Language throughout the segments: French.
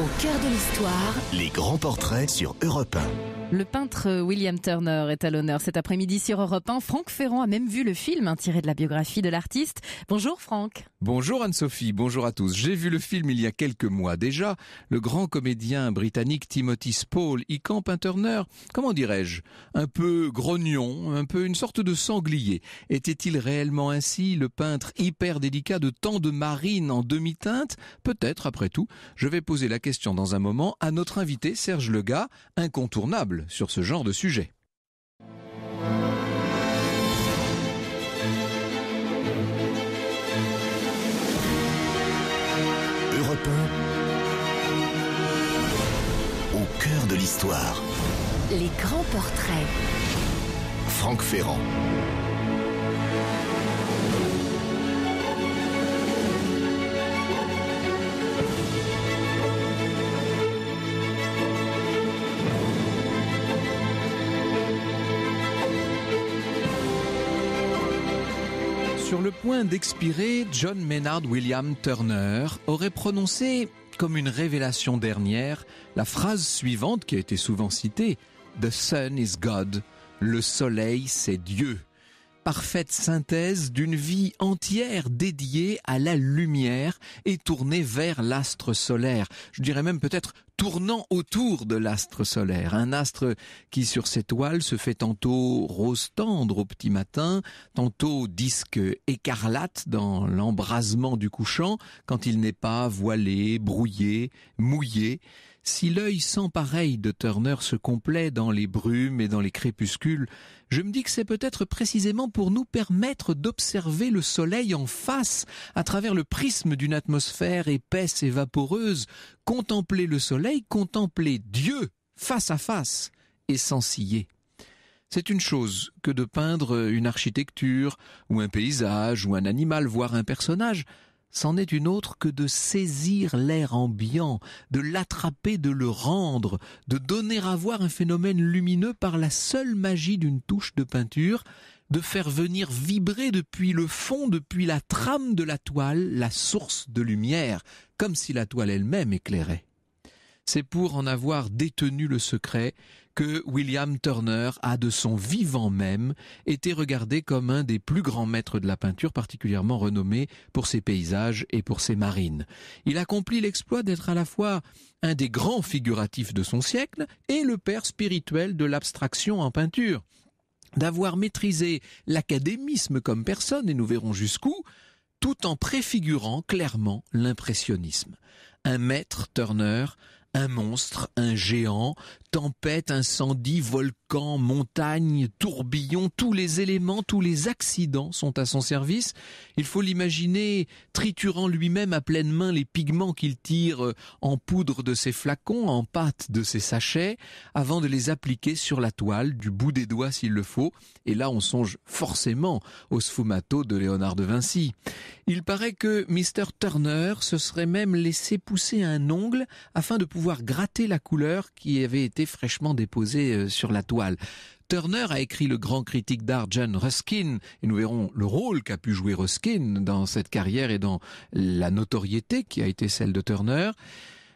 Au cœur de l'histoire, les grands portraits sur Europe 1. Le peintre euh, William Turner est à l'honneur cet après-midi sur Europe 1. Franck Ferrand a même vu le film hein, tiré de la biographie de l'artiste. Bonjour Franck. Bonjour Anne-Sophie, bonjour à tous. J'ai vu le film il y a quelques mois déjà. Le grand comédien britannique Timothy Spall y campe un Turner, comment dirais-je, un peu grognon, un peu une sorte de sanglier. Était-il réellement ainsi le peintre hyper délicat de tant de marines en demi-teinte Peut-être après tout. Je vais poser la question dans un moment à notre invité Serge Legas, incontournable sur ce genre de sujet. Europe au cœur de l'histoire. Les grands portraits. Franck Ferrand. point d'expirer, John Maynard William Turner aurait prononcé, comme une révélation dernière, la phrase suivante qui a été souvent citée The sun is God, le soleil c'est Dieu parfaite synthèse d'une vie entière dédiée à la lumière et tournée vers l'astre solaire. Je dirais même peut-être tournant autour de l'astre solaire, un astre qui sur ses toiles se fait tantôt rose tendre au petit matin, tantôt disque écarlate dans l'embrasement du couchant, quand il n'est pas voilé, brouillé, mouillé. Si l'œil sans pareil de Turner se complaît dans les brumes et dans les crépuscules, je me dis que c'est peut-être précisément pour nous permettre d'observer le soleil en face à travers le prisme d'une atmosphère épaisse et vaporeuse, contempler le soleil, contempler Dieu face à face et sans ciller. C'est une chose que de peindre une architecture, ou un paysage, ou un animal, voire un personnage, c'en est une autre que de saisir l'air ambiant, de l'attraper, de le rendre, de donner à voir un phénomène lumineux par la seule magie d'une touche de peinture, de faire venir vibrer depuis le fond, depuis la trame de la toile, la source de lumière, comme si la toile elle-même éclairait. C'est pour en avoir détenu le secret que William Turner a de son vivant même été regardé comme un des plus grands maîtres de la peinture, particulièrement renommé pour ses paysages et pour ses marines. Il accomplit l'exploit d'être à la fois un des grands figuratifs de son siècle et le père spirituel de l'abstraction en peinture. D'avoir maîtrisé l'académisme comme personne, et nous verrons jusqu'où, tout en préfigurant clairement l'impressionnisme. Un maître, Turner, un monstre, un géant, tempête, incendie, volcan, montagne, tourbillon, tous les éléments, tous les accidents sont à son service. Il faut l'imaginer triturant lui-même à pleine main les pigments qu'il tire euh, en poudre de ses flacons, en pâte de ses sachets, avant de les appliquer sur la toile, du bout des doigts s'il le faut. Et là, on songe forcément au sfumato de Léonard de Vinci. Il paraît que Mr. Turner se serait même laissé pousser un ongle afin de pouvoir gratter la couleur qui avait été fraîchement déposé euh, sur la toile. Turner a écrit le grand critique d'art John Ruskin, et nous verrons le rôle qu'a pu jouer Ruskin dans cette carrière et dans la notoriété qui a été celle de Turner.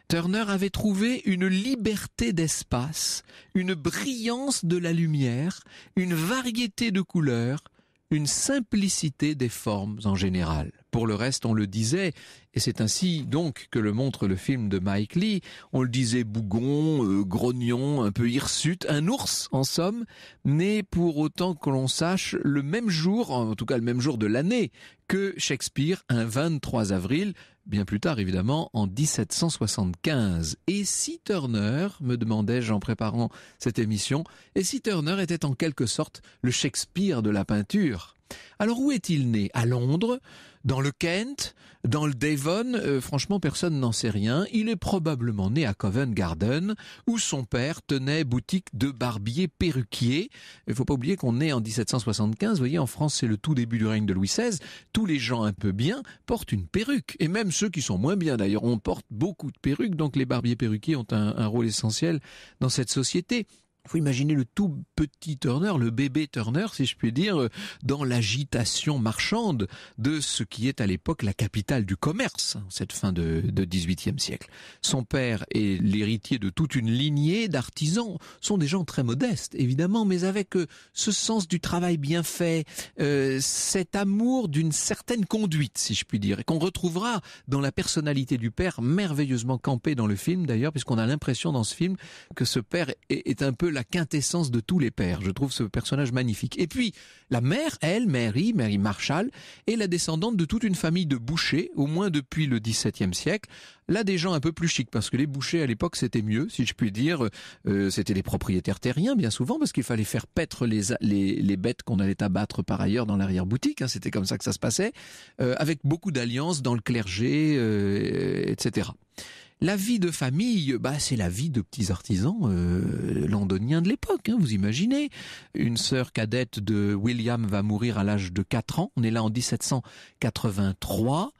Turner avait trouvé une liberté d'espace, une brillance de la lumière, une variété de couleurs, une simplicité des formes en général. Pour le reste, on le disait, et c'est ainsi donc que le montre le film de Mike Lee, on le disait bougon, euh, grognon, un peu hirsute, un ours en somme, né pour autant que l'on sache le même jour, en tout cas le même jour de l'année, que Shakespeare, un 23 avril, bien plus tard évidemment, en 1775. Et si Turner, me demandais-je en préparant cette émission, et si Turner était en quelque sorte le Shakespeare de la peinture Alors où est-il né À Londres dans le Kent, dans le Devon, euh, franchement personne n'en sait rien. Il est probablement né à Covent Garden, où son père tenait boutique de barbier perruquier. Il faut pas oublier qu'on est en 1775, vous voyez, en France c'est le tout début du règne de Louis XVI. Tous les gens un peu bien portent une perruque, et même ceux qui sont moins bien d'ailleurs, on porte beaucoup de perruques, donc les barbiers perruquiers ont un rôle essentiel dans cette société. Il faut imaginer le tout petit Turner, le bébé Turner, si je puis dire, dans l'agitation marchande de ce qui est à l'époque la capitale du commerce, hein, cette fin de, de 18e siècle. Son père est l'héritier de toute une lignée d'artisans, sont des gens très modestes, évidemment, mais avec euh, ce sens du travail bien fait, euh, cet amour d'une certaine conduite, si je puis dire, et qu'on retrouvera dans la personnalité du père, merveilleusement campée dans le film d'ailleurs, puisqu'on a l'impression dans ce film que ce père est, est un peu la quintessence de tous les pères. Je trouve ce personnage magnifique. Et puis, la mère, elle, Mary, Mary Marshall, est la descendante de toute une famille de bouchers, au moins depuis le XVIIe siècle. Là, des gens un peu plus chics, parce que les bouchers à l'époque, c'était mieux, si je puis dire. Euh, c'était des propriétaires terriens, bien souvent, parce qu'il fallait faire paître les, bêtes qu'on allait abattre par ailleurs dans l'arrière-boutique. Hein. c'était comme ça que ça se passait, euh, avec beaucoup d'alliances dans le clergé, euh, etc. La vie de famille, bah, c'est la vie de petits artisans euh, londoniens de l'époque, hein, vous imaginez. Une sœur cadette de William va mourir à l'âge de quatre ans, on est là en 1783.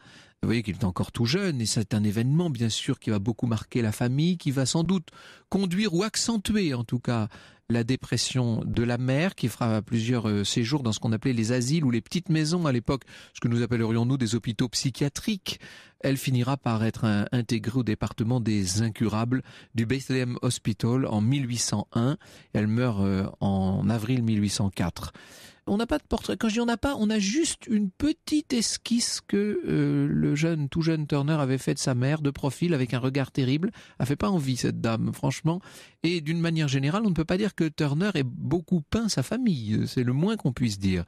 Vous voyez qu'il est encore tout jeune et c'est un événement bien sûr qui va beaucoup marquer la famille, qui va sans doute conduire ou accentuer en tout cas la dépression de la mère qui fera plusieurs euh, séjours dans ce qu'on appelait les asiles ou les petites maisons à l'époque, ce que nous appellerions nous des hôpitaux psychiatriques. Elle finira par être intégrée au département des incurables du Bethlehem Hospital en 1801. Elle meurt euh, en avril 1804. On n'a pas de portrait. Quand je dis on n'a pas, on a juste une petite esquisse que euh, le jeune, tout jeune Turner avait faite de sa mère, de profil, avec un regard terrible. A fait pas envie cette dame, franchement. Et d'une manière générale, on ne peut pas dire que Turner ait beaucoup peint sa famille. C'est le moins qu'on puisse dire.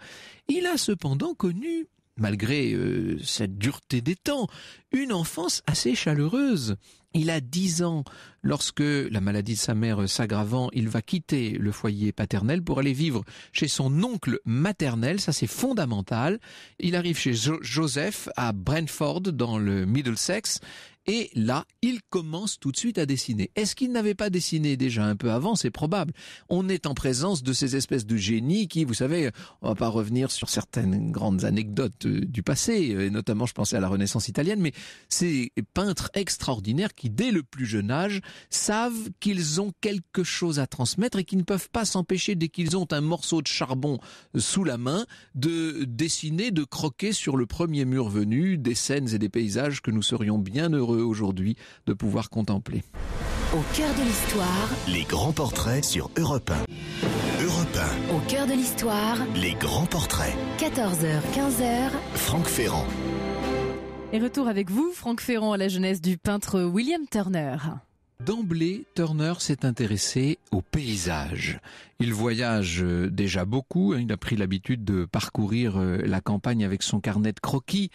Il a cependant connu malgré euh, cette dureté des temps, une enfance assez chaleureuse. Il a dix ans lorsque la maladie de sa mère s'aggravant, il va quitter le foyer paternel pour aller vivre chez son oncle maternel. Ça, c'est fondamental. Il arrive chez Joseph à Brentford dans le Middlesex et là, il commence tout de suite à dessiner. Est-ce qu'il n'avait pas dessiné déjà un peu avant C'est probable. On est en présence de ces espèces de génies qui, vous savez, on va pas revenir sur certaines grandes anecdotes euh, du passé, euh, et notamment je pensais à la Renaissance italienne, mais ces peintres extraordinaires qui, dès le plus jeune âge, savent qu'ils ont quelque chose à transmettre et qui ne peuvent pas s'empêcher, dès qu'ils ont un morceau de charbon euh, sous la main, de dessiner, de croquer sur le premier mur venu des scènes et des paysages que nous serions bien heureux aujourd'hui de pouvoir contempler. Au cœur de l'histoire, les grands portraits sur Europe 1. Europe 1. Au cœur de l'histoire, les grands portraits. 14h, 15h, Franck Ferrand. Et retour avec vous, Franck Ferrand, à la jeunesse du peintre William Turner. D'emblée, Turner s'est intéressé au paysage. Il voyage euh, déjà beaucoup, hein. il a pris l'habitude de parcourir euh, la campagne avec son carnet de croquis.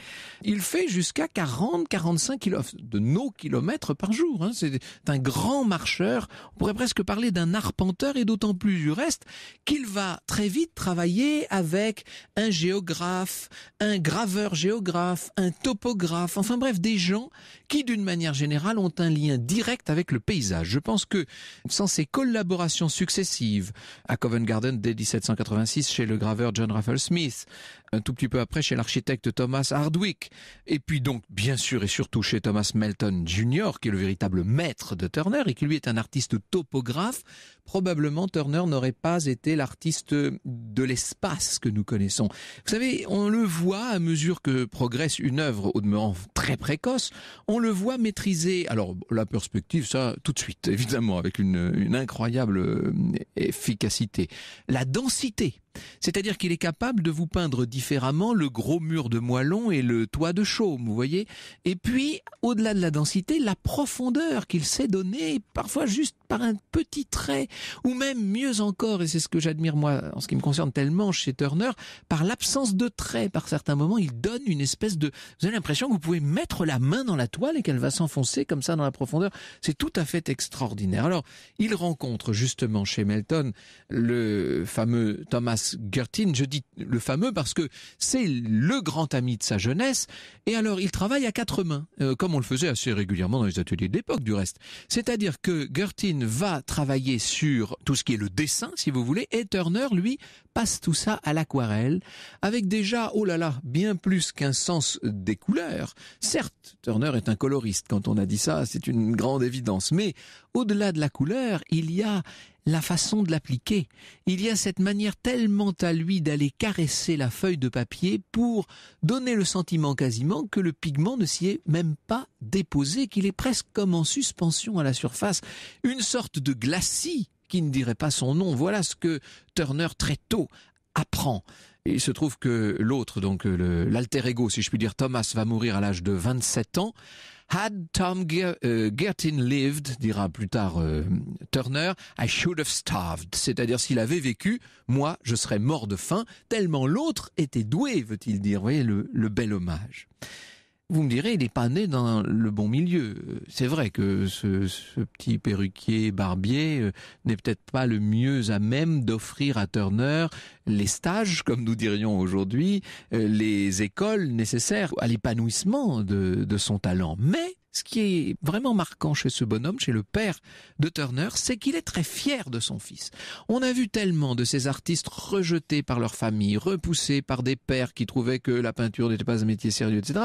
Il fait jusqu'à 40-45 km de nos kilomètres par jour. Hein. C'est un grand marcheur, on pourrait presque parler d'un arpenteur et d'autant plus du reste qu'il va très vite travailler avec un géographe, un graveur géographe, un topographe, enfin bref, des gens qui d'une manière générale ont un lien direct avec le paysage. Je pense que sans ces collaborations successives à Covent Garden dès 1786 chez le graveur John Raphael Smith, un tout petit peu après chez l'architecte Thomas Hardwick, et puis donc bien sûr et surtout chez Thomas Melton Jr., qui est le véritable maître de Turner et qui lui est un artiste topographe. Probablement Turner n'aurait pas été l'artiste de l'espace que nous connaissons. Vous savez, on le voit à mesure que progresse une œuvre, au demeurant très précoce, on le voit maîtriser, alors la perspective, ça tout de suite, évidemment, avec une, une incroyable euh, efficacité, la densité c'est-à-dire qu'il est capable de vous peindre différemment le gros mur de moellon et le toit de chaume, vous voyez Et puis, au-delà de la densité, la profondeur qu'il sait donner, parfois juste par un petit trait, ou même mieux encore, et c'est ce que j'admire moi en ce qui me concerne tellement chez Turner, par l'absence de traits. Par certains moments, il donne une espèce de... Vous avez l'impression que vous pouvez mettre la main dans la toile et qu'elle va s'enfoncer comme ça dans la profondeur. C'est tout à fait extraordinaire. Alors, il rencontre justement chez Melton le fameux Thomas Gertin. Je dis le fameux parce que c'est le grand ami de sa jeunesse. Et alors, il travaille à quatre mains, euh, comme on le faisait assez régulièrement dans les ateliers d'époque, du reste. C'est-à-dire que Gertin va travailler sur tout ce qui est le dessin, si vous voulez, et Turner, lui, passe tout ça à l'aquarelle, avec déjà, oh là là, bien plus qu'un sens des couleurs. Certes, Turner est un coloriste, quand on a dit ça, c'est une grande évidence, mais au-delà de la couleur, il y a la façon de l'appliquer. Il y a cette manière tellement à lui d'aller caresser la feuille de papier pour donner le sentiment quasiment que le pigment ne s'y est même pas déposé, qu'il est presque comme en suspension à la surface, une sorte de glacis qui ne dirait pas son nom. Voilà ce que Turner très tôt apprend. il se trouve que l'autre, donc l'alter ego, si je puis dire, Thomas, va mourir à l'âge de 27 ans. Had Tom euh, Gertin lived, dira plus tard euh, Turner, I should have starved. C'est-à-dire s'il avait vécu, moi, je serais mort de faim, tellement l'autre était doué, veut-il dire. voyez le bel hommage. Vous me direz, il n'est pas né dans le bon milieu. C'est vrai que ce, petit perruquier barbier euh, n'est peut-être pas le mieux à même d'offrir à Turner les stages, comme nous dirions aujourd'hui, euh, les écoles nécessaires à l'épanouissement de, de son talent. Mais ce qui est vraiment marquant chez ce bonhomme, chez le père de Turner, c'est qu'il est très fier de son fils. On a vu tellement de ces artistes rejetés par leur famille, repoussés par des pères qui trouvaient que la peinture n'était pas un métier sérieux, etc.,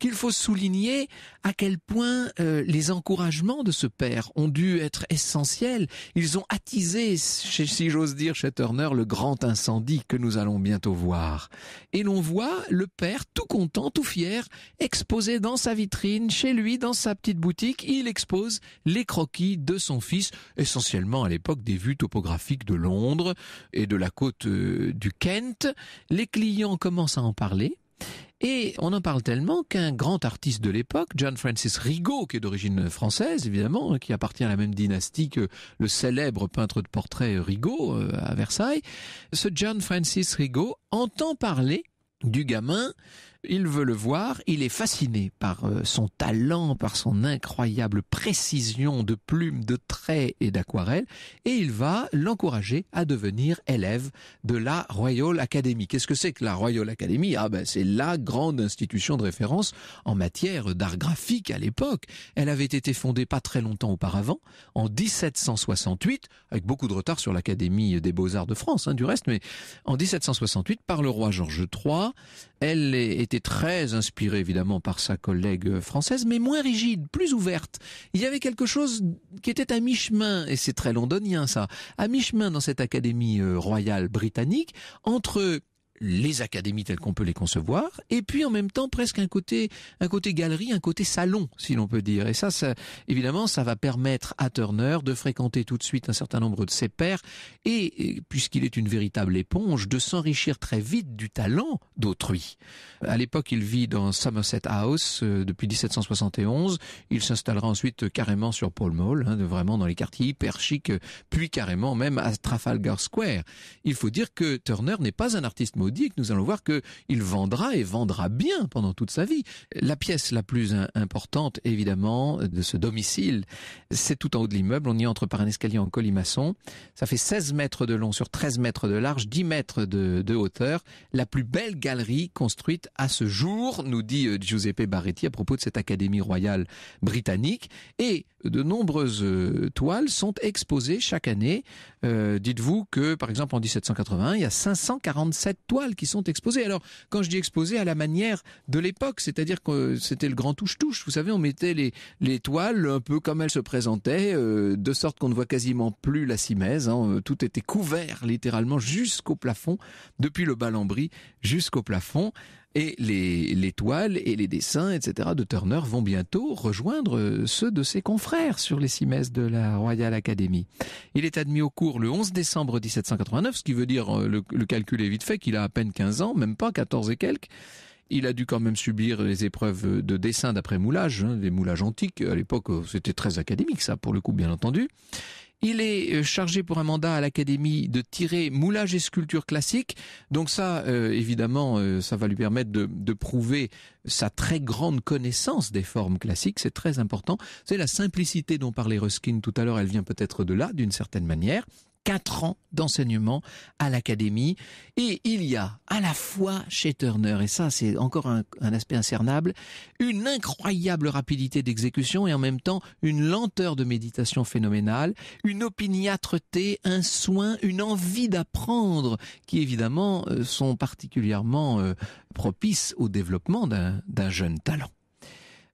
qu'il faut souligner à quel point euh, les encouragements de ce père ont dû être essentiels. Ils ont attisé, si j'ose dire, chez Turner, le grand incendie que nous allons bientôt voir. Et l'on voit le père tout content, tout fier, exposé dans sa vitrine, chez lui, dans sa petite boutique, il expose les croquis de son fils, essentiellement à l'époque des vues topographiques de Londres et de la côte euh, du Kent. Les clients commencent à en parler. Et on en parle tellement qu'un grand artiste de l'époque, John Francis Rigaud, qui est d'origine française évidemment, hein, qui appartient à la même dynastie que le célèbre peintre de portrait euh, Rigaud euh, à Versailles, ce John Francis Rigaud entend parler du gamin il veut le voir, il est fasciné par euh, son talent, par son incroyable précision de plume, de traits et d'aquarelles, et il va l'encourager à devenir élève de la Royal Academy. Qu'est-ce que c'est que la Royal Academy Ah ben c'est la grande institution de référence en matière d'art graphique à l'époque. Elle avait été fondée pas très longtemps auparavant, en 1768, avec beaucoup de retard sur l'Académie des beaux-arts de France hein, du reste, mais en 1768 par le roi George III, elle était très inspirée évidemment par sa collègue française, mais moins rigide, plus ouverte. Il y avait quelque chose qui était à mi-chemin, et c'est très londonien ça, à mi-chemin dans cette académie euh, royale britannique, entre les académies telles qu'on peut les concevoir, et puis en même temps presque un côté, un côté galerie, un côté salon, si l'on peut dire. Et ça, ça, évidemment, ça va permettre à Turner de fréquenter tout de suite un certain nombre de ses pairs, et, puisqu'il est une véritable éponge, de s'enrichir très vite du talent d'autrui. À l'époque, il vit dans Somerset House euh, depuis 1771. Il s'installera ensuite carrément sur Paul Mall, hein, vraiment dans les quartiers hyper chic, puis carrément même à Trafalgar Square. Il faut dire que Turner n'est pas un artiste maudit dit que nous allons voir qu'il vendra et vendra bien pendant toute sa vie. La pièce la plus importante, évidemment, de ce domicile, c'est tout en haut de l'immeuble. On y entre par un escalier en colimaçon. Ça fait 16 mètres de long sur 13 mètres de large, 10 mètres de, hauteur. La plus belle galerie construite à ce jour, nous dit euh, Giuseppe Barretti à propos de cette Académie royale britannique. Et de nombreuses euh, toiles sont exposées chaque année. Euh, dites-vous que, par exemple, en 1780, il y a 547 toiles qui sont exposées. Alors, quand je dis exposées, à la manière de l'époque, c'est-à-dire que euh, c'était le grand touche-touche. Vous savez, on mettait les, toiles un peu comme elles se présentaient, euh, de sorte qu'on ne voit quasiment plus la simèse. Hein, euh, tout était couvert littéralement jusqu'au plafond, depuis le balambri jusqu'au plafond. Et les, les toiles et les dessins, etc., de Turner vont bientôt rejoindre euh, ceux de ses confrères sur les six de la Royal Academy. Il est admis au cours le 11 décembre 1789, ce qui veut dire, euh, le, calcul est vite fait, qu'il a à peine 15 ans, même pas 14 et quelques. Il a dû quand même subir les épreuves de dessin d'après moulage, hein, des moulages antiques. À l'époque, euh, c'était très académique, ça, pour le coup, bien entendu. Il est euh, chargé pour un mandat à l'Académie de tirer moulage et sculpture classique. Donc ça, euh, évidemment, euh, ça va lui permettre de, de, prouver sa très grande connaissance des formes classiques. C'est très important. C'est la simplicité dont parlait Ruskin tout à l'heure. Elle vient peut-être de là, d'une certaine manière. Quatre ans d'enseignement à l'académie. Et il y a à la fois chez Turner, et ça c'est encore un, un, aspect incernable, une incroyable rapidité d'exécution et en même temps une lenteur de méditation phénoménale, une opiniâtreté, un soin, une envie d'apprendre qui évidemment euh, sont particulièrement euh, propices au développement d'un jeune talent.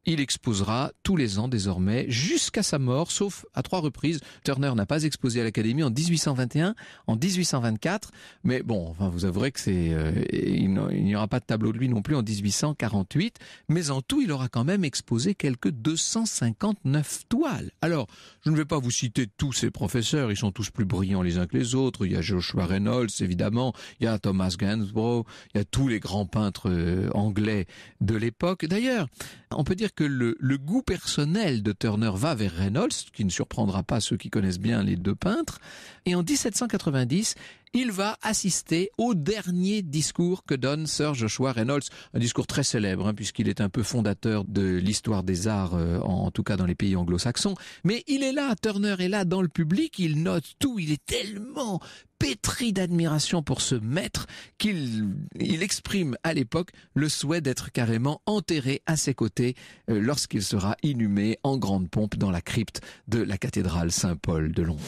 Il exposera tous les ans désormais jusqu'à sa mort, sauf à trois reprises. Turner n'a pas exposé à l'Académie en 1821, en 1824, mais bon, enfin, vous avouerez que c'est, euh, il n'y aura pas de tableau de lui non plus en 1848, mais en tout, il aura quand même exposé quelques 259 toiles. Alors, je ne vais pas vous citer tous ces professeurs, ils sont tous plus brillants les uns que les autres. Il y a Joshua Reynolds, évidemment, il y a Thomas Gainsborough, il y a tous les grands peintres euh, anglais de l'époque. D'ailleurs, on peut dire que le, goût personnel de Turner va vers Reynolds, qui ne surprendra pas ceux qui connaissent bien les deux peintres. Et en 1790, il va assister au dernier discours que donne Sir Joshua Reynolds, un discours très célèbre hein, puisqu'il est un peu fondateur de l'histoire des arts, euh, en, tout cas dans les pays anglo-saxons. Mais il est là, Turner est là dans le public, il note tout, il est tellement pétri d'admiration pour ce maître qu'il exprime à l'époque le souhait d'être carrément enterré à ses côtés euh, lorsqu'il sera inhumé en grande pompe dans la crypte de la cathédrale Saint-Paul de Londres.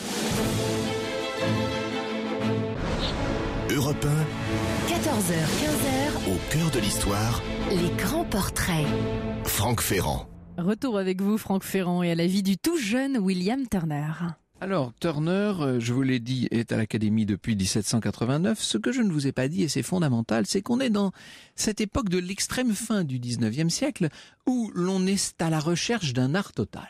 14h, 15h. Au cœur de l'histoire. Les grands portraits. Franck Ferrand. Retour avec vous, Franck Ferrand, et à la vie du tout jeune William Turner. Alors, Turner, euh, je vous l'ai dit, est à l'Académie depuis 1789. Ce que je ne vous ai pas dit, et c'est fondamental, c'est qu'on est dans cette époque de l'extrême fin du 19e siècle où l'on est à la recherche d'un art total.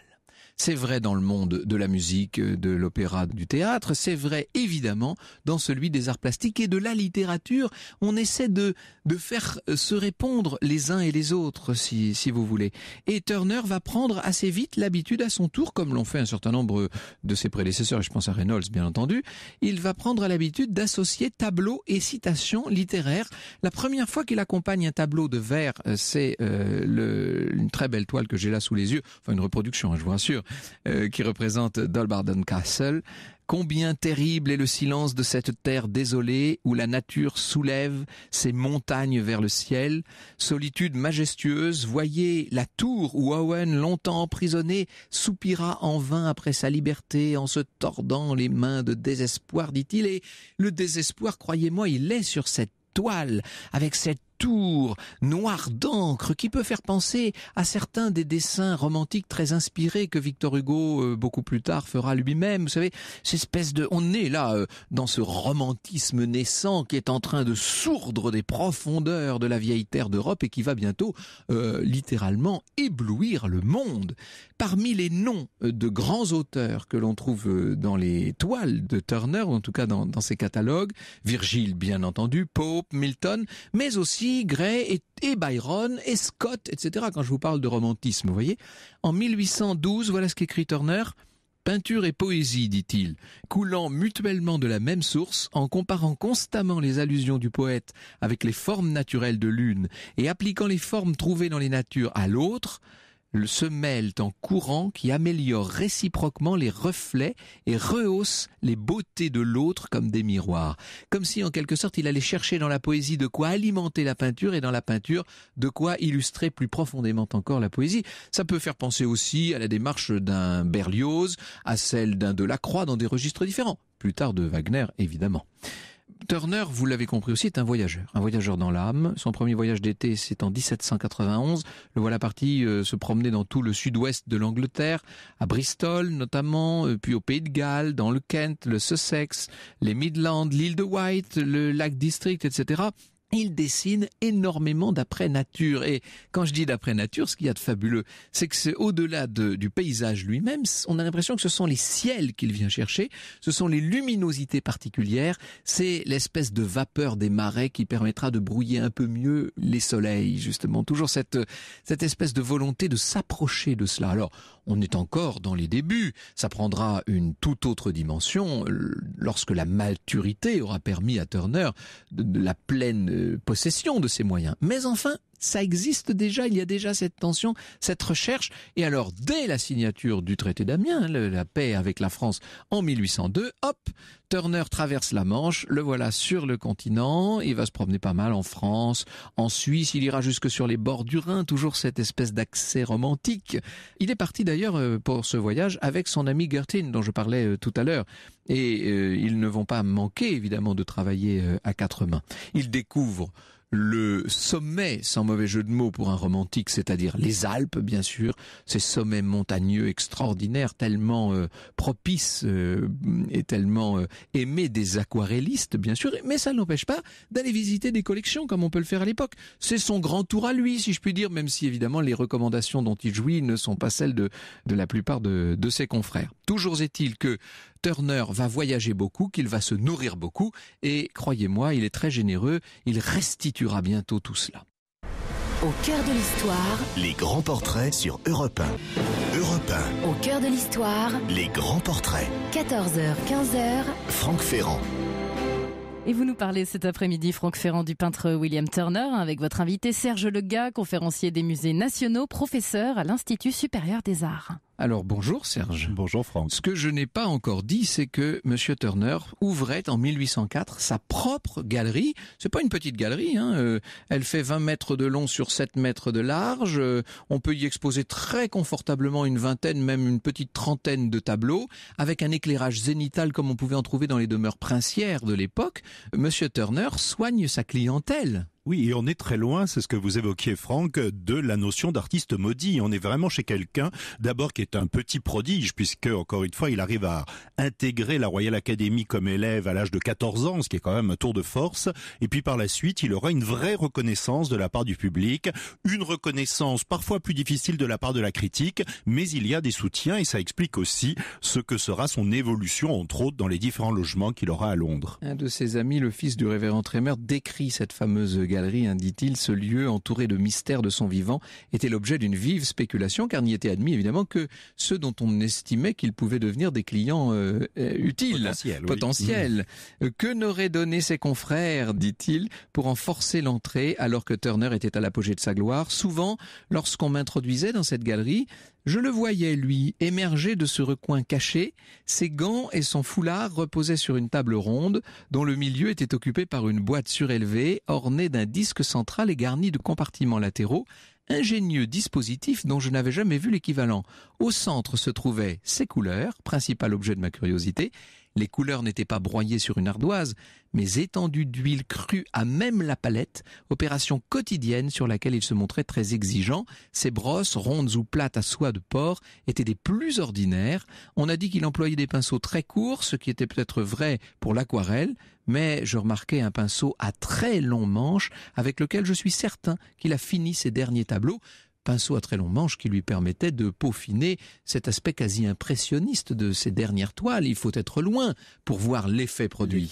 C'est vrai dans le monde de la musique, euh, de l'opéra, du théâtre, c'est vrai évidemment dans celui des arts plastiques et de la littérature. On essaie de, de faire euh, se répondre les uns et les autres, si, si vous voulez. Et Turner va prendre assez vite l'habitude à son tour, comme l'ont fait un certain nombre de ses prédécesseurs, et je pense à Reynolds bien entendu, il va prendre l'habitude d'associer tableaux et citations littéraires. La première fois qu'il accompagne un tableau de verre, euh, c'est une très belle toile que j'ai là sous les yeux, enfin une reproduction, hein, je vous rassure, euh, qui représente Dolbarden Castle. Combien terrible est le silence de cette terre désolée où la nature soulève ses montagnes vers le ciel. Solitude majestueuse, voyez la tour où Owen, longtemps emprisonné, soupira en vain après sa liberté en se tordant les mains de désespoir, dit-il. Et le désespoir, croyez-moi, il est sur cette toile, avec cette tour noir d'encre qui peut faire penser à certains des dessins romantiques très inspirés que Victor Hugo, euh, beaucoup plus tard, fera lui-même. Vous savez, cette espèce de... On est là euh, dans ce romantisme naissant qui est en train de sourdre des profondeurs de la vieille terre d'Europe et qui va bientôt euh, littéralement éblouir le monde. Parmi les noms euh, de grands auteurs que l'on trouve euh, dans les toiles de Turner, ou en tout cas dans, ses catalogues, Virgile bien entendu, Pope, Milton, mais aussi Gray et, Byron et Scott, etc. Quand je vous parle de romantisme, vous voyez. En 1812, voilà ce qu'écrit Turner. Peinture et poésie, dit-il, coulant mutuellement de la même source, en comparant constamment les allusions du poète avec les formes naturelles de l'une et appliquant les formes trouvées dans les natures à l'autre, se mêlent en courants qui améliorent réciproquement les reflets et rehausse les beautés de l'autre comme des miroirs. Comme si, en quelque sorte, il allait chercher dans la poésie de quoi alimenter la peinture et dans la peinture de quoi illustrer plus profondément encore la poésie. Ça peut faire penser aussi à la démarche d'un Berlioz, à celle d'un Delacroix dans des registres différents. Plus tard de Wagner, évidemment. Turner, vous l'avez compris aussi, est un voyageur, un voyageur dans l'âme. Son premier voyage d'été, c'est en 1791. Le voilà parti euh, se promener dans tout le sud-ouest de l'Angleterre, à Bristol notamment, euh, puis au Pays de Galles, dans le Kent, le Sussex, les Midlands, l'île de Wight, le Lake District, etc il dessine énormément d'après nature. Et quand je dis d'après nature, ce qu'il y a de fabuleux, c'est que c'est au-delà du paysage lui-même, on a l'impression que ce sont les ciels qu'il vient chercher, ce sont les luminosités particulières, c'est l'espèce de vapeur des marais qui permettra de brouiller un peu mieux les soleils, justement. Toujours cette, cette espèce de volonté de s'approcher de cela. Alors, on est encore dans les débuts. Ça prendra une toute autre dimension lorsque la maturité aura permis à Turner de la pleine possession de ces moyens. Mais enfin, ça existe déjà, il y a déjà cette tension, cette recherche. Et alors, dès la signature du traité d'Amiens, la paix avec la France en 1802, hop, Turner traverse la Manche, le voilà sur le continent, il va se promener pas mal en France, en Suisse, il ira jusque sur les bords du Rhin, toujours cette espèce d'accès romantique. Il est parti d'ailleurs euh, pour ce voyage avec son ami Gertin, dont je parlais euh, tout à l'heure. Et euh, ils ne vont pas manquer évidemment de travailler à quatre mains. Ils découvrent le sommet, sans mauvais jeu de mots pour un romantique, c'est-à-dire les Alpes, bien sûr, ces sommets montagneux extraordinaires, tellement euh, propices euh, et tellement euh, aimés des aquarellistes, bien sûr, mais ça n'empêche pas d'aller visiter des collections comme on peut le faire à l'époque. C'est son grand tour à lui, si je puis dire, même si évidemment les recommandations dont il jouit ne sont pas celles de, de la plupart de, de ses confrères. Toujours est-il que Turner va voyager beaucoup, qu'il va se nourrir beaucoup, et croyez-moi, il est très généreux, il restituera bientôt tout cela. Au cœur de l'histoire, les grands portraits sur Europe 1. Au cœur de l'histoire, les grands portraits. 14h, 15h, Franck Ferrand. Et vous nous parlez cet après-midi, Franck Ferrand, du peintre William Turner, avec votre invité Serge Lega, conférencier des musées nationaux, professeur à l'Institut supérieur des arts. Alors bonjour Serge. Bonjour Franck. Ce que je n'ai pas encore dit, c'est que Monsieur Turner ouvrait en 1804 sa propre galerie. C'est pas une petite galerie, hein. Euh, elle fait 20 mètres de long sur 7 mètres de large. Euh, on peut y exposer très confortablement une vingtaine, même une petite trentaine de tableaux, avec un éclairage zénital comme on pouvait en trouver dans les demeures princières de l'époque. Monsieur Turner soigne sa clientèle. Oui, et on est très loin, c'est ce que vous évoquiez Franck, de la notion d'artiste maudit. On est vraiment chez quelqu'un, d'abord qui est un petit prodige, puisque encore une fois, il arrive à intégrer la Royal Academy comme élève à l'âge de 14 ans, ce qui est quand même un tour de force. Et puis par la suite, il aura une vraie reconnaissance de la part du public, une reconnaissance parfois plus difficile de la part de la critique, mais il y a des soutiens et ça explique aussi ce que sera son évolution, entre autres, dans les différents logements qu'il aura à Londres. Un de ses amis, le fils du révérend tremer décrit cette fameuse galerie, hein, dit-il, ce lieu entouré de mystères de son vivant était l'objet d'une vive spéculation car n'y était admis évidemment que ceux dont on estimait qu'ils pouvaient devenir des clients euh, euh, utiles, potentiels. Euh, que n'auraient donné ses confrères, dit-il, pour en forcer l'entrée alors que Turner était à l'apogée de sa gloire Souvent, lorsqu'on m'introduisait dans cette galerie, je le voyais, lui, émerger de ce recoin caché, ses gants et son foulard reposaient sur une table ronde, dont le milieu était occupé par une boîte surélevée, ornée d'un disque central et garni de compartiments latéraux, ingénieux dispositif dont je n'avais jamais vu l'équivalent. Au centre se trouvaient ses couleurs, principal objet de ma curiosité, les couleurs n'étaient pas broyées sur une ardoise, mais étendues d'huile crue à même la palette, opération quotidienne sur laquelle il se montrait très exigeant. Ses brosses, rondes ou plates à soie de porc, étaient des plus ordinaires. On a dit qu'il employait des pinceaux très courts, ce qui était peut-être vrai pour l'aquarelle, mais je remarquais un pinceau à très long manche avec lequel je suis certain qu'il a fini ses derniers tableaux pinceau à très long manche qui lui permettait de peaufiner cet aspect quasi impressionniste de ces dernières toiles. Il faut être loin pour voir L'effet produit.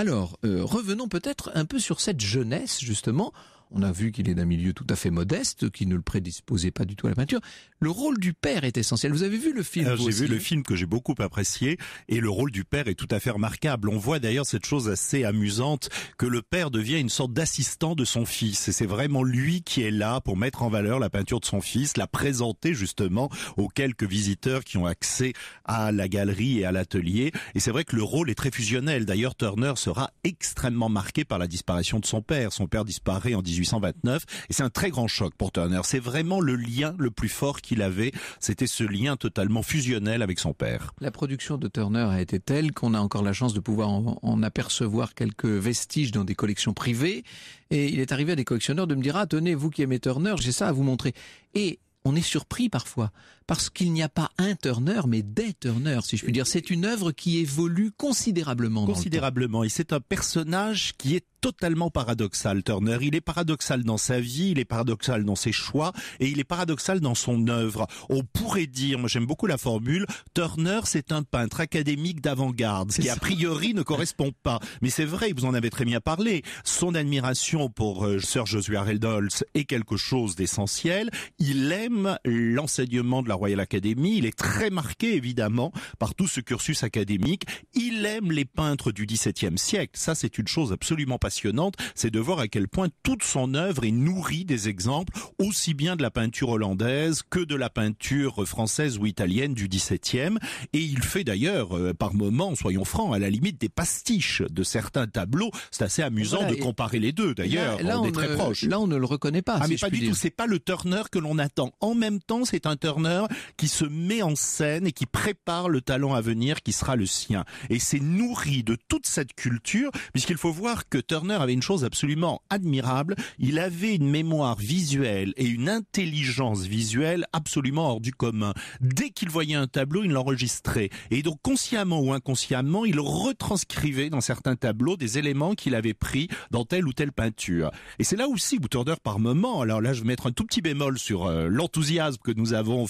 Alors, euh, revenons peut-être un peu sur cette jeunesse, justement. On a vu qu'il est d'un milieu tout à fait modeste, qui ne le prédisposait pas du tout à la peinture. Le rôle du père est essentiel. Vous avez vu le film J'ai vu le film que j'ai beaucoup apprécié et le rôle du père est tout à fait remarquable. On voit d'ailleurs cette chose assez amusante que le père devient une sorte d'assistant de son fils et c'est vraiment lui qui est là pour mettre en valeur la peinture de son fils, la présenter justement aux quelques visiteurs qui ont accès à la galerie et à l'atelier. Et c'est vrai que le rôle est très fusionnel. D'ailleurs, Turner se sera extrêmement marqué par la disparition de son père. Son père disparaît en 1829 et c'est un très grand choc pour Turner. C'est vraiment le lien le plus fort qu'il avait. C'était ce lien totalement fusionnel avec son père. La production de Turner a été telle qu'on a encore la chance de pouvoir en, apercevoir quelques vestiges dans des collections privées. Et il est arrivé à des collectionneurs de me dire, ah, tenez, vous qui aimez Turner, j'ai ça à vous montrer. Et on est surpris parfois parce qu'il n'y a pas un Turner, mais des Turner, si je puis dire. C'est une œuvre qui évolue considérablement. Considérablement. Et c'est un personnage qui est totalement paradoxal, Turner. Il est paradoxal dans sa vie, il est paradoxal dans ses choix, et il est paradoxal dans son œuvre. On pourrait dire, moi j'aime beaucoup la formule, Turner c'est un peintre académique d'avant-garde, ce qui a priori ne correspond pas. Mais c'est vrai, vous en avez très bien parlé, son admiration pour euh, Sir Joshua Reynolds est quelque chose d'essentiel. Il aime l'enseignement de la Royal Academy. Il est très marqué, évidemment, par tout ce cursus académique. Il aime les peintres du XVIIe siècle. Ça, c'est une chose absolument passionnante. C'est de voir à quel point toute son œuvre est nourrie des exemples, aussi bien de la peinture hollandaise que de la peinture française ou italienne du XVIIe. Et il fait d'ailleurs, euh, par moments, soyons francs, à la limite des pastiches de certains tableaux. C'est assez amusant de comparer les deux, d'ailleurs. Là, on, est très proche. Là, on ne le reconnaît pas. Ah, mais pas du tout. C'est pas le Turner que l'on attend. En même temps, c'est un Turner qui se met en scène et qui prépare le talent à venir qui sera le sien. Et c'est nourri de toute cette culture, puisqu'il faut voir que Turner avait une chose absolument admirable, il avait une mémoire visuelle et une intelligence visuelle absolument hors du commun. Dès qu'il voyait un tableau, il l'enregistrait. Et donc consciemment ou inconsciemment, il retranscrivait dans certains tableaux des éléments qu'il avait pris dans telle ou telle peinture. Et c'est là aussi où Turner par moment, alors là je vais mettre un tout petit bémol sur euh, l'enthousiasme que nous avons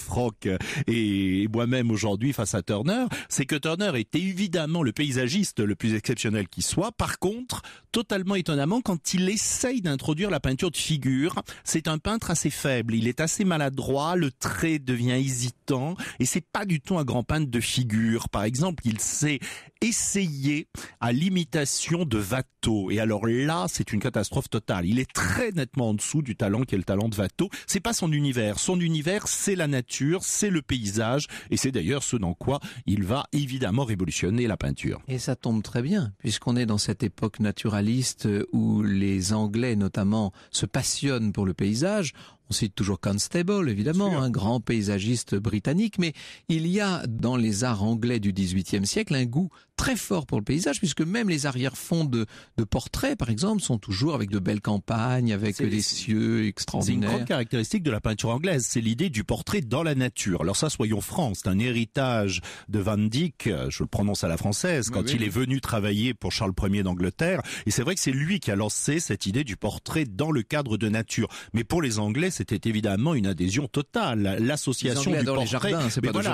euh, et moi-même aujourd'hui face à Turner, c'est que Turner était évidemment le paysagiste le plus exceptionnel qui soit. Par contre, totalement étonnamment, quand il essaye d'introduire la peinture de figure, c'est un peintre assez faible. Il est assez maladroit, le trait devient hésitant et c'est pas du tout un grand peintre de figure. Par exemple, il s'est essayé à l'imitation de Watteau. Et alors là, c'est une catastrophe totale. Il est très nettement en dessous du talent qui est le talent de Watteau. C'est pas son univers. Son univers, c'est la nature c'est le paysage, et c'est d'ailleurs ce dans quoi il va évidemment révolutionner la peinture. Et ça tombe très bien, puisqu'on est dans cette époque naturaliste où les Anglais notamment se passionnent pour le paysage. On cite toujours Constable, évidemment, un grand paysagiste britannique, mais il y a dans les arts anglais du XVIIIe siècle un goût très fort pour le paysage, puisque même les arrière-fonds de, portraits, par exemple, sont toujours avec de belles campagnes, avec des cieux extraordinaires. C'est une grande caractéristique de la peinture anglaise, c'est l'idée du portrait dans la nature. Alors ça, soyons francs, c'est un héritage de Van Dyck, je le prononce à la française, quand il est venu travailler pour Charles Ier d'Angleterre, et c'est vrai que c'est lui qui a lancé cette idée du portrait dans le cadre de nature. Mais pour les Anglais, c'était évidemment une adhésion totale. L'association du portrait,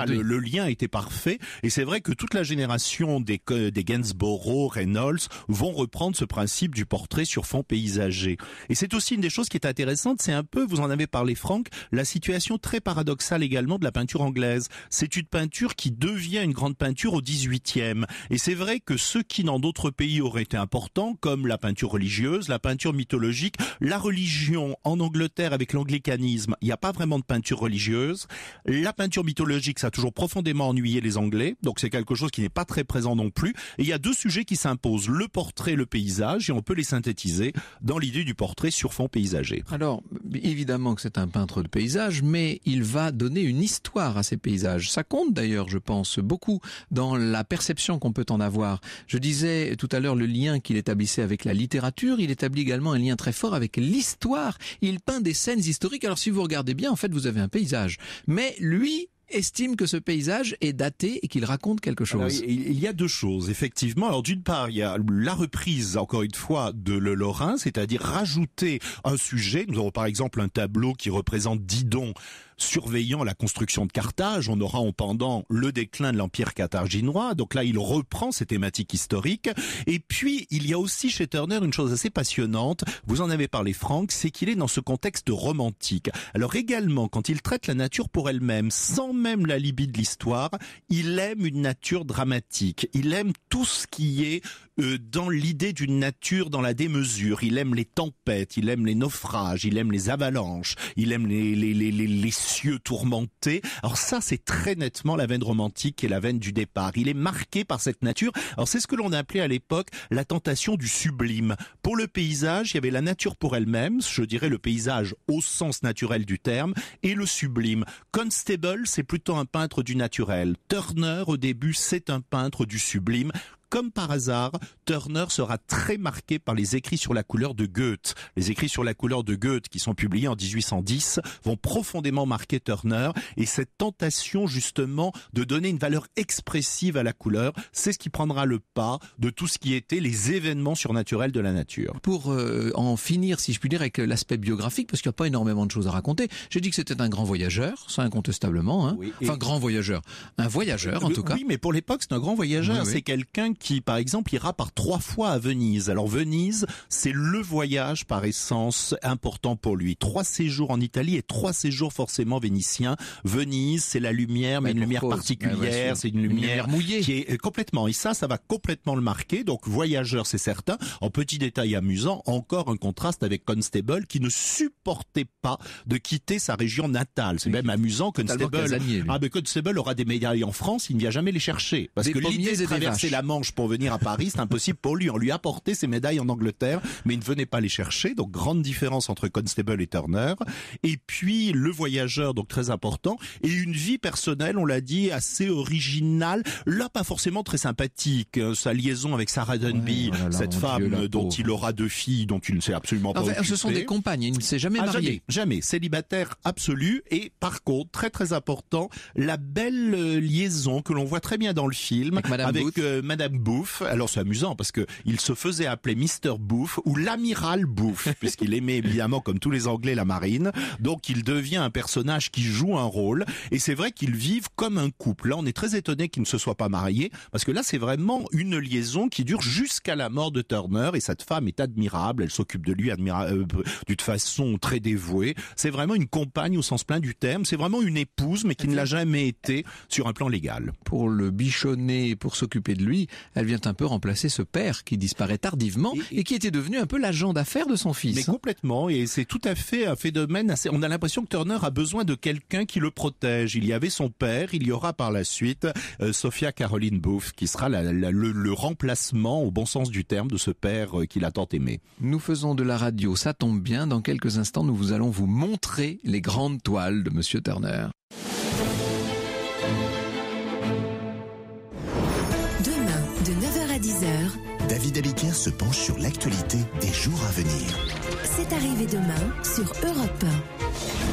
le, lien était parfait. Et c'est vrai que toute la génération des, des Gainsborough, Reynolds vont reprendre ce principe du portrait sur fond paysager. Et c'est aussi une des choses qui est intéressante, c'est un peu, vous en avez parlé Franck, la situation très paradoxale également de la peinture anglaise. C'est une peinture qui devient une grande peinture au 18e. Et c'est vrai que ce qui dans d'autres pays auraient été importants, comme la peinture religieuse, la peinture mythologique, la religion en Angleterre avec l'anglais il n'y a pas vraiment de peinture religieuse. La peinture mythologique, ça a toujours profondément ennuyé les Anglais, donc c'est quelque chose qui n'est pas très présent non plus. Et il y a deux sujets qui s'imposent, le portrait et le paysage, et on peut les synthétiser dans l'idée du portrait sur fond paysager. Alors, évidemment que c'est un peintre de paysage, mais il va donner une histoire à ces paysages. Ça compte d'ailleurs, je pense, beaucoup dans la perception qu'on peut en avoir. Je disais tout à l'heure le lien qu'il établissait avec la littérature, il établit également un lien très fort avec l'histoire. Il peint des scènes historiques alors si vous regardez bien, en fait, vous avez un paysage. Mais lui, estime que ce paysage est daté et qu'il raconte quelque chose. il y a deux choses, effectivement. Alors d'une part, il y a la reprise, encore une fois, de Le Lorrain, c'est-à-dire rajouter un sujet. Nous avons par exemple un tableau qui représente Didon surveillant la construction de Carthage. On aura en pendant le déclin de l'Empire carthaginois. Donc là, il reprend ces thématiques historiques. Et puis, il y a aussi chez Turner une chose assez passionnante. Vous en avez parlé, Franck, c'est qu'il est dans ce contexte romantique. Alors également, quand il traite la nature pour elle-même, sans même la libye de l'histoire, il aime une nature dramatique. Il aime tout ce qui est euh, dans l'idée d'une nature dans la démesure. Il aime les tempêtes, il aime les naufrages, il aime les avalanches, il aime les, les, les cieux tourmentés. Alors ça, c'est très nettement la veine romantique et la veine du départ. Il est marqué par cette nature. Alors c'est ce que l'on appelait à l'époque la tentation du sublime. Pour le paysage, il y avait la nature pour elle-même, je dirais le paysage au sens naturel du terme, et le sublime. Constable, c'est plutôt un peintre du naturel. Turner, au début, c'est un peintre du sublime. Comme par hasard, Turner sera très marqué par les écrits sur la couleur de Goethe. Les écrits sur la couleur de Goethe qui sont publiés en 1810 vont profondément marquer Turner et cette tentation justement de donner une valeur expressive à la couleur, c'est ce qui prendra le pas de tout ce qui était les événements surnaturels de la nature. Pour euh, en finir, si je puis dire, avec l'aspect biographique, parce qu'il n'y a pas énormément de choses à raconter, j'ai dit que c'était un grand voyageur, ça incontestablement, hein. enfin grand voyageur, un voyageur en tout cas. Oui, mais pour l'époque c'est un grand voyageur, c'est quelqu'un qui, par exemple, ira par trois fois à Venise. Alors Venise, c'est le voyage par essence important pour lui. Trois séjours en Italie et trois séjours forcément vénitiens. Venise, c'est la lumière, mais, une lumière particulière, c'est une, lumière, mouillée qui est euh, complètement. Et ça, ça va complètement le marquer. Donc voyageur, c'est certain. En petit détail amusant, encore un contraste avec Constable qui ne supportait pas de quitter sa région natale. C'est même amusant. Constable, ah mais Constable aura des médailles en France, il ne vient jamais les chercher parce que l'idée de traverser la Manche pour venir à Paris, c'est impossible pour lui. On lui apportait ses médailles en Angleterre, mais il ne venait pas les chercher. Donc grande différence entre Constable et Turner. Et puis le voyageur, donc très important, et une vie personnelle, on l'a dit, assez originale. Là, pas forcément très sympathique. Hein, sa liaison avec Sarah Dunby, cette femme dont il aura deux filles, dont il ne sait absolument pas. Enfin, ce sont des compagnes. Il ne s'est ah, jamais marié. jamais, Célibataire absolu. Et par contre, très très important, la belle euh, liaison que l'on voit très bien dans le film avec Madame euh, Bouffe. Alors c'est amusant parce que il se faisait appeler Mister Bouffe ou l'amiral Bouffe puisqu'il aimait évidemment comme tous les Anglais la marine. Donc il devient un personnage qui joue un rôle et c'est vrai qu'ils vivent comme un couple. Là, on est très étonné qu'ils ne se soient pas mariés parce que là c'est vraiment une liaison qui dure jusqu'à la mort de Turner et cette femme est admirable, elle s'occupe de lui euh, d'une façon très dévouée. C'est vraiment une compagne au sens plein du terme, c'est vraiment une épouse mais qui ne l'a jamais été sur un plan légal. Pour le bichonner, pour s'occuper de lui, elle vient un peu remplacer ce père qui disparaît tardivement et, qui était devenu un peu l'agent d'affaires de son fils. Mais hein. complètement, et c'est tout à fait un phénomène assez... On a l'impression que Turner a besoin de quelqu'un qui le protège. Il y avait son père, il y aura par la suite euh, Sophia Caroline Booth qui sera le, remplacement au bon sens du terme de ce père euh, qu'il a tant aimé. Nous faisons de la radio, ça tombe bien. Dans quelques instants, nous vous allons vous montrer les grandes toiles de Monsieur Turner. 10h, David Abiker se penche sur l'actualité des jours à venir. C'est arrivé demain sur Europe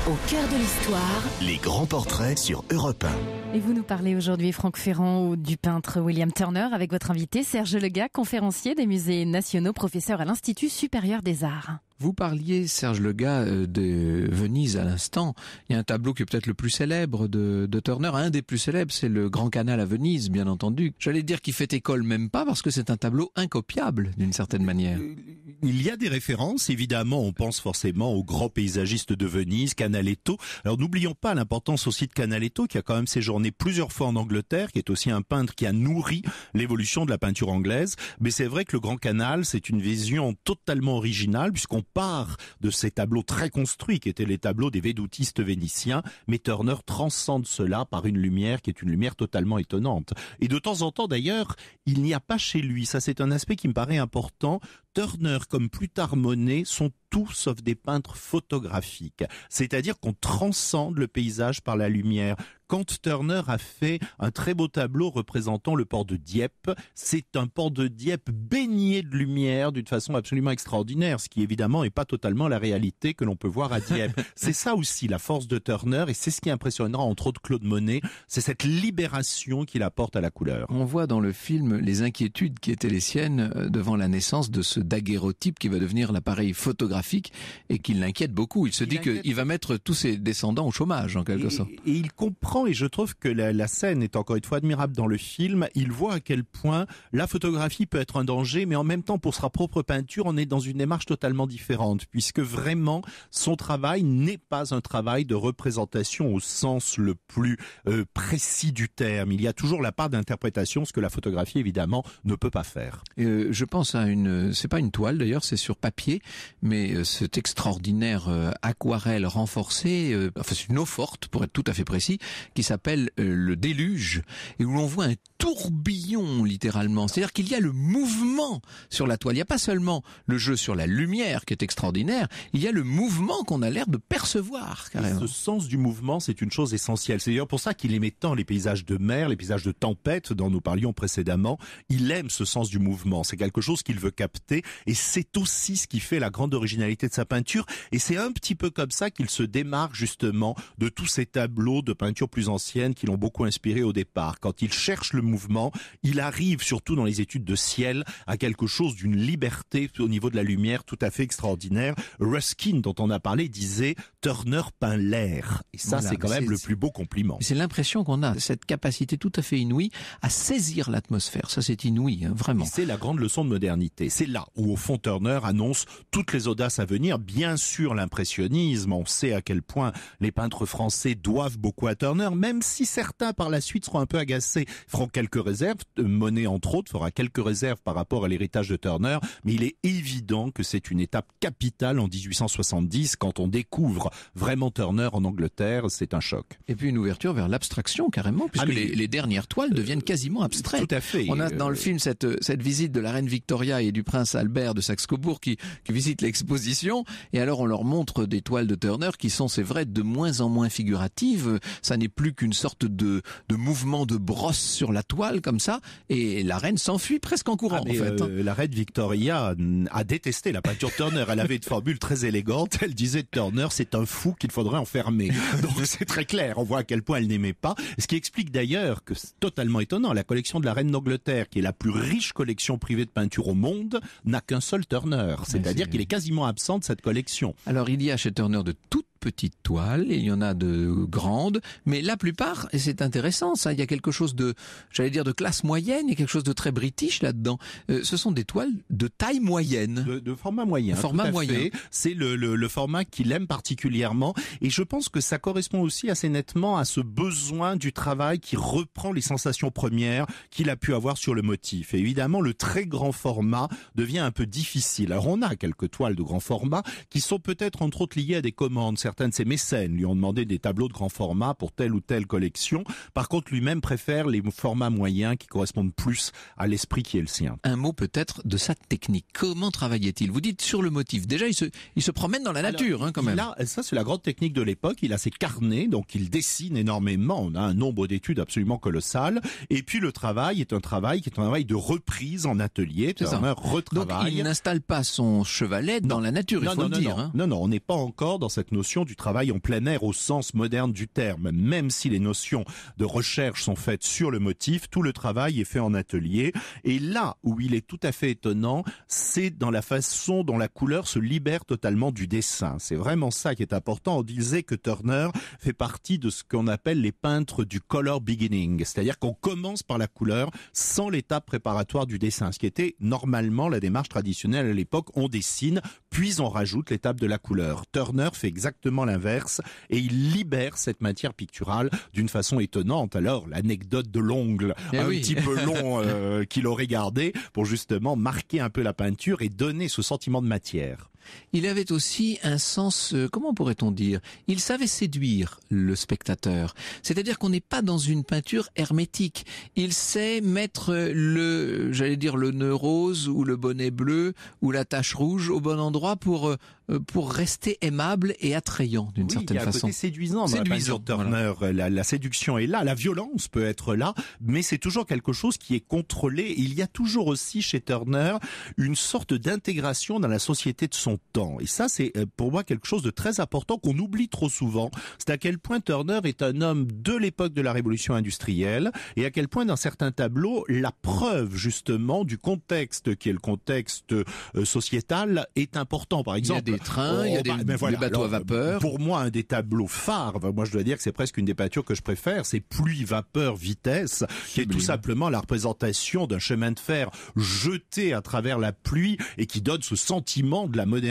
1. Au cœur de l'histoire, les grands portraits sur Europe 1. Et vous nous parlez aujourd'hui, Franck Ferrand, du peintre William Turner, avec votre invité Serge Lega, conférencier des musées nationaux, professeur à l'Institut supérieur des arts. Vous parliez, Serge Lega, euh, de Venise à l'instant. Il y a un tableau qui est peut-être le plus célèbre de, Turner. Un des plus célèbres, c'est le Grand Canal à Venise, bien entendu. J'allais dire qu'il fait école même pas parce que c'est un tableau incopiable d'une certaine manière. Euh, il y a des références, évidemment. On pense forcément au grand paysagiste de Venise, Canaletto. Alors n'oublions pas l'importance aussi de Canaletto qui a quand même séjourné plusieurs fois en Angleterre, qui est aussi un peintre qui a nourri l'évolution de la peinture anglaise. Mais c'est vrai que le Grand Canal, c'est une vision totalement originale puisqu'on part de ces tableaux très construits qui étaient les tableaux des védoutistes vénitiens, mais Turner transcende cela par une lumière qui est une lumière totalement étonnante. Et de temps en temps d'ailleurs, il n'y a pas chez lui, ça c'est un aspect qui me paraît important, Turner comme plus tard Monet sont tous sauf des peintres photographiques. C'est-à-dire qu'on transcende le paysage par la lumière. Quand Turner a fait un très beau tableau représentant le port de Dieppe. C'est un port de Dieppe baigné de lumière d'une façon absolument extraordinaire, ce qui évidemment n'est pas totalement la réalité que l'on peut voir à Dieppe. c'est ça aussi la force de Turner et c'est ce qui impressionnera entre autres Claude Monet, c'est cette libération qu'il apporte à la couleur. On voit dans le film les inquiétudes qui étaient les siennes euh, devant la naissance de ce daguerreotype qui va devenir l'appareil photographique et qui l'inquiète beaucoup. Il se dit qu'il va mettre tous ses descendants au chômage, en quelque sorte. Et il comprend, et je trouve que la, scène est encore une fois admirable dans le film, il voit à quel point la photographie peut être un danger, mais en même temps, pour sa propre peinture, on est dans une démarche totalement différente, puisque vraiment, son travail n'est pas un travail de représentation au sens le plus euh, précis du terme. Il y a toujours la part d'interprétation, ce que la photographie, évidemment, ne peut pas faire. Euh, je pense à une pas une toile d'ailleurs, c'est sur papier, mais euh, cet extraordinaire euh, aquarelle renforcée, euh, enfin c'est une eau forte pour être tout à fait précis, qui s'appelle le déluge, et où l'on voit un tourbillon littéralement. C'est-à-dire qu'il y a le mouvement sur la toile. Il n'y a pas seulement le jeu sur la lumière qui est extraordinaire, il y a le mouvement qu'on a l'air de percevoir ce sens du mouvement, c'est une chose essentielle. C'est d'ailleurs pour ça qu'il aimait tant les paysages de mer, les paysages de tempête dont nous parlions précédemment. Il aime ce sens du mouvement. C'est quelque chose qu'il veut capter et c'est aussi ce qui fait la grande originalité de sa peinture. Et c'est un petit peu comme ça qu'il se démarque justement de tous ces tableaux de peinture plus anciennes qui l'ont beaucoup inspiré au départ. Quand il cherche le mouvement, il arrive surtout dans les études de ciel à quelque chose d'une liberté au niveau de la lumière tout à fait extraordinaire. Ruskin, dont on a parlé, disait Turner peint l'air. Et ça, c'est quand même le plus beau compliment. C'est l'impression qu'on a, cette capacité tout à fait inouïe à saisir l'atmosphère. Ça, c'est inouï, hein, vraiment. C'est la grande leçon de modernité. C'est là où au fond Turner annonce toutes les audaces à venir, bien sûr l'impressionnisme, on sait à quel point les peintres français doivent beaucoup à Turner, même si certains par la suite seront un peu agacés, feront quelques réserves, euh, Monet entre autres fera quelques réserves par rapport à l'héritage de Turner, mais il est évident que c'est une étape capitale en 1870 quand on découvre vraiment Turner en Angleterre, c'est un choc. Et puis une ouverture vers l'abstraction carrément, puisque ah, les, dernières toiles euh, deviennent quasiment abstraites. Tout à fait. On a dans le euh, film cette, cette visite de la reine Victoria et du prince Albert de Saxe-Cobourg qui, visite l'exposition. Et alors on leur montre des toiles de Turner qui sont, c'est vrai, de moins en moins figuratives. Ça n'est plus qu'une sorte de, de mouvement de brosse sur la toile comme ça. Et la reine s'enfuit presque en courant. Ah, en fait. Hein. Euh, la reine Victoria a détesté la peinture Turner. Elle avait une formule très élégante. Elle disait Turner, c'est un fou qu'il faudrait enfermer. Donc c'est très clair. On voit à quel point elle n'aimait pas. Ce qui explique d'ailleurs que c'est totalement étonnant. La collection de la reine d'Angleterre, qui est la plus riche collection privée de peinture au monde, n'a qu'un seul Turner, c'est-à-dire qu'il est quasiment absent de cette collection. Alors il y a chez Turner de toutes petites toiles, il y en a de grandes, mais la plupart, et c'est intéressant ça, il y a quelque chose de, j'allais dire, de classe moyenne et quelque chose de très british là-dedans. Euh, ce sont des toiles de taille moyenne. De, format moyen. Format moyen. C'est le, le, format qu'il aime particulièrement, et je pense que ça correspond aussi assez nettement à ce besoin du travail qui reprend les sensations premières qu'il a pu avoir sur le motif. Et évidemment, le très grand format devient un peu difficile. Alors on a quelques toiles de grand format qui sont peut-être entre autres liées à des commandes certains de ses mécènes lui ont demandé des tableaux de grand format pour telle ou telle collection. Par contre, lui-même préfère les formats moyens qui correspondent plus à l'esprit qui est le sien. Un mot peut-être de sa technique. Comment travaillait-il Vous dites sur le motif. Déjà, il se, il se promène dans la nature, hein, quand même. Euh, ça, c'est la grande technique de l'époque. Il a ses carnets, donc il dessine énormément. On a un nombre d'études absolument colossal. Et puis, le travail est un travail qui est un travail de reprise en atelier. C'est un retravail. Donc, il n'installe pas son chevalet dans la nature, non, il faut non, dire. Hein. Non, non, on n'est pas encore dans cette notion du travail en plein air au sens moderne du terme. Même si les notions de recherche sont faites sur le motif, tout le travail est fait en atelier. Et là où il est tout à fait étonnant, c'est dans la façon dont la couleur se libère totalement du dessin. C'est vraiment ça qui est important. On disait que Turner fait partie de ce qu'on appelle les peintres du color beginning, c'est-à-dire qu'on commence par la couleur sans l'étape préparatoire du dessin, ce qui était normalement la démarche traditionnelle à l'époque. On dessine, puis on rajoute l'étape de la couleur. Turner fait exactement l'inverse et il libère cette matière picturale d'une façon étonnante. Alors, l'anecdote de l'ongle, eh un petit peu long euh, qu'il aurait gardé pour justement marquer un peu la peinture et donner ce sentiment de matière. Il avait aussi un sens, euh, comment pourrait-on dire Il savait séduire le spectateur. C'est-à-dire qu'on n'est pas dans une peinture hermétique. Il sait mettre le, j'allais dire le nœud rose ou le bonnet bleu ou la tache rouge au bon endroit pour euh, euh, pour rester aimable et attrayant d'une certaine façon. séduisant. séduisant dans Turner, la, la, séduction est là, la violence peut être là, mais c'est toujours quelque chose qui est contrôlé. Il y a toujours aussi chez Turner une sorte d'intégration dans la société de son temps Et ça, c'est euh, pour moi quelque chose de très important qu'on oublie trop souvent. C'est à quel point Turner est un homme de l'époque de la révolution industrielle et à quel point dans certains tableaux, la preuve justement du contexte qui est le contexte euh, sociétal est important. Par exemple, il y a des trains, il y a des, bateaux à vapeur. Pour moi, un des tableaux phares, moi je dois dire que c'est presque une des peintures que je préfère, c'est pluie, vapeur, vitesse, qui est tout simplement la représentation d'un chemin de fer jeté à travers la pluie et qui donne ce sentiment de la modernité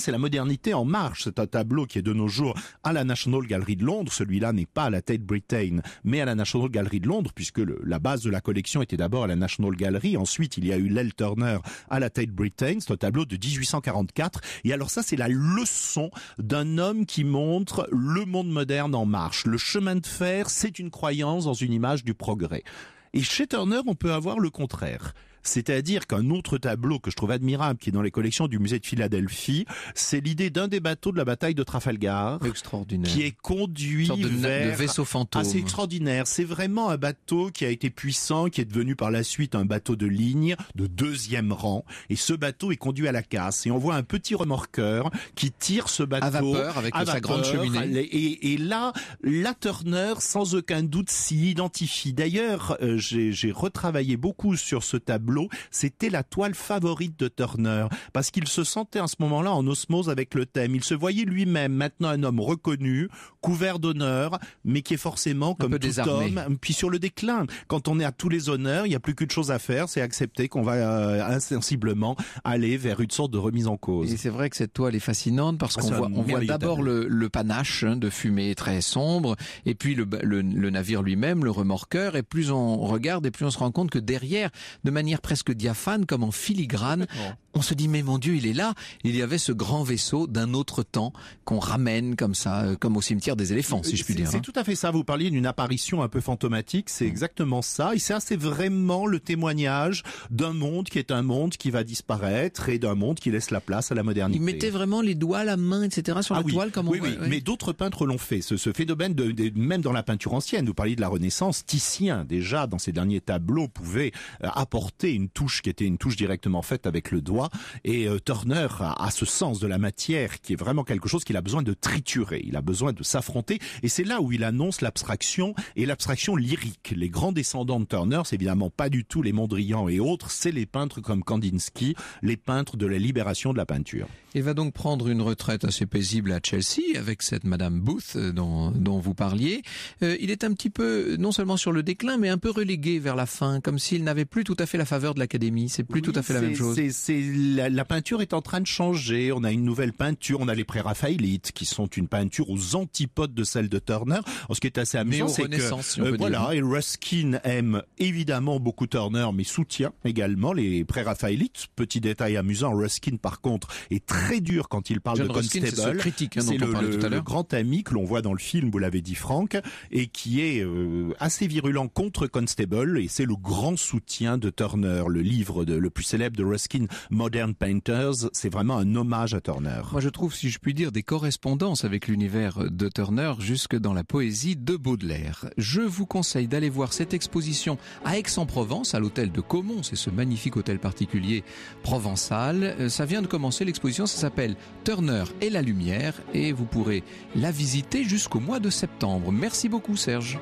c'est la modernité en marche. C'est un tableau qui est de nos jours à la National Gallery de Londres. Celui-là n'est pas à la Tate Britain, mais à la National Gallery de Londres, puisque la base de la collection était d'abord à la National Gallery. Ensuite, il y a eu l'El Turner à la Tate Britain. C'est un tableau de 1844. Et alors ça, c'est la leçon d'un homme qui montre le monde moderne en marche. Le chemin de fer, c'est une croyance dans une image du progrès. Et chez Turner, on peut avoir le contraire. C'est-à-dire qu'un autre tableau que je trouve admirable, qui est dans les collections du musée de Philadelphie, c'est l'idée d'un des bateaux de la bataille de Trafalgar, extraordinaire. qui est conduit Une de, vaisseau fantôme. Ah, c'est extraordinaire. C'est vraiment un bateau qui a été puissant, qui est devenu par la suite un bateau de ligne de deuxième rang. Et ce bateau est conduit à la casse. Et on voit un petit remorqueur qui tire ce bateau à vapeur avec sa grande cheminée. Et, et là, la Turner, sans aucun doute, s'y identifie. D'ailleurs, euh, j'ai retravaillé beaucoup sur ce tableau c'était la toile favorite de Turner, parce qu'il se sentait en ce moment-là en osmose avec le thème. Il se voyait lui-même maintenant un homme reconnu, couvert d'honneur, mais qui est forcément comme tout homme, puis sur le déclin. Quand on est à tous les honneurs, il n'y a plus qu'une chose à faire, c'est accepter qu'on va euh, insensiblement aller vers une sorte de remise en cause. Et c'est vrai que cette toile est fascinante parce ah, qu'on voit, d'abord le, panache hein, de fumée très sombre, et puis le, le navire lui-même, le remorqueur, et plus on regarde et plus on se rend compte que derrière, de manière presque diaphane, comme en filigrane, on se dit mais mon Dieu, il est là. Il y avait ce grand vaisseau d'un autre temps qu'on ramène comme ça, euh, comme au cimetière des éléphants, si je puis dire. C'est hein. tout à fait ça. Vous parliez d'une apparition un peu fantomatique. C'est mm. exactement ça. Et ça, c'est vraiment le témoignage d'un monde qui est un monde qui va disparaître et d'un monde qui laisse la place à la modernité. Il mettait vraiment les doigts, la main, etc. sur ah la toile, comme on oui. Mais d'autres peintres l'ont fait. Ce, phénomène, même dans la peinture ancienne, vous parliez de la Renaissance, Titien déjà dans ses derniers tableaux pouvait euh, apporter une touche qui était une touche directement faite avec le doigt et euh, Turner a, ce sens de la matière qui est vraiment quelque chose qu'il a besoin de triturer. Il a besoin de s'affronter. Et c'est là où il annonce l'abstraction et l'abstraction lyrique. Les grands descendants de Turner, c'est évidemment pas du tout les Mondrian et autres, c'est les peintres comme Kandinsky, les peintres de la libération de la peinture. Il va donc prendre une retraite assez paisible à Chelsea avec cette Madame Booth euh, dont, dont vous parliez. Euh, il est un petit peu, non seulement sur le déclin, mais un peu relégué vers la fin, comme s'il n'avait plus tout à fait la faveur de l'Académie. C'est plus tout à fait la même chose. C'est la, peinture est en train de changer. On a une nouvelle peinture. On a les pré-raphaélites qui sont une peinture aux antipodes de celle de Turner. En ce qui est assez amusant, c'est que euh, voilà, et Ruskin aime évidemment beaucoup Turner, mais soutient également les pré-raphaélites. Petit détail amusant, Ruskin par contre est très dur quand il parle John de Ruskin, Constable. Hein, c'est le, le, grand ami que l'on voit dans le film, vous l'avez dit Franck, et qui est euh, assez virulent contre Constable. Et c'est le grand soutien de Turner. Le livre de, le plus célèbre de Ruskin Modern Painters, c'est vraiment un hommage à Turner. Moi, je trouve, si je puis dire, des correspondances avec l'univers de Turner jusque dans la poésie de Baudelaire. Je vous conseille d'aller voir cette exposition à Aix-en-Provence, à l'hôtel de Caumont. C'est ce magnifique hôtel particulier provençal. Euh, ça vient de commencer l'exposition. Ça s'appelle Turner et la lumière et vous pourrez la visiter jusqu'au mois de septembre. Merci beaucoup, Serge.